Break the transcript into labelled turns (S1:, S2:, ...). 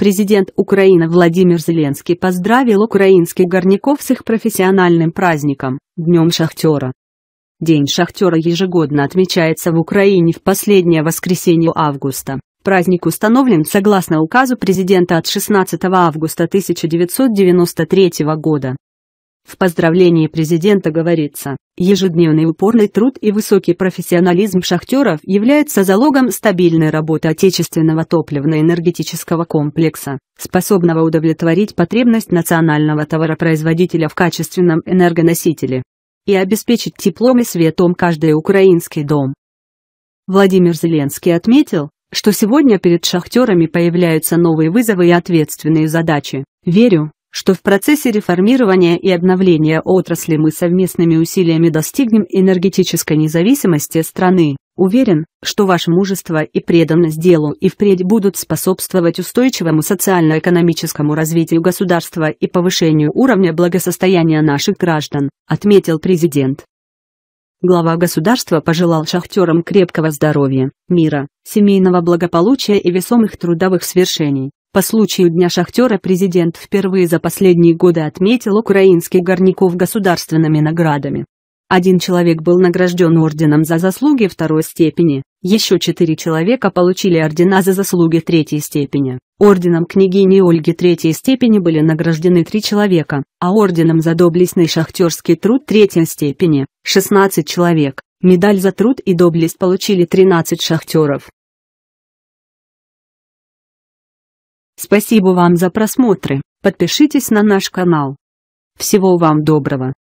S1: Президент Украины Владимир Зеленский поздравил
S2: украинских горняков с их профессиональным праздником – Днем Шахтера. День Шахтера ежегодно отмечается в Украине в последнее воскресенье августа. Праздник установлен согласно указу президента от 16 августа 1993 года. В поздравлении президента говорится, ежедневный упорный труд и высокий профессионализм шахтеров являются залогом стабильной работы отечественного топливно-энергетического комплекса, способного удовлетворить потребность национального товаропроизводителя в качественном энергоносителе и обеспечить теплом и светом каждый украинский дом. Владимир Зеленский отметил, что сегодня перед шахтерами появляются новые вызовы и ответственные задачи. Верю, что в процессе реформирования и обновления отрасли мы совместными усилиями достигнем энергетической независимости страны. Уверен, что ваше мужество и преданность делу и впредь будут способствовать устойчивому социально-экономическому развитию государства и повышению уровня благосостояния наших граждан, отметил президент. Глава государства пожелал шахтерам крепкого здоровья, мира, семейного благополучия и весомых трудовых свершений. По случаю Дня шахтера президент впервые за последние годы отметил украинских горняков государственными наградами. Один человек был награжден орденом за заслуги второй степени, еще четыре человека получили ордена за заслуги третьей степени. Орденом княгини Ольги третьей степени были награждены три человека, а орденом за доблестный шахтерский труд третьей степени – 16 человек. Медаль за труд и доблесть получили 13 шахтеров.
S1: Спасибо вам за просмотры. Подпишитесь на наш канал. Всего вам доброго.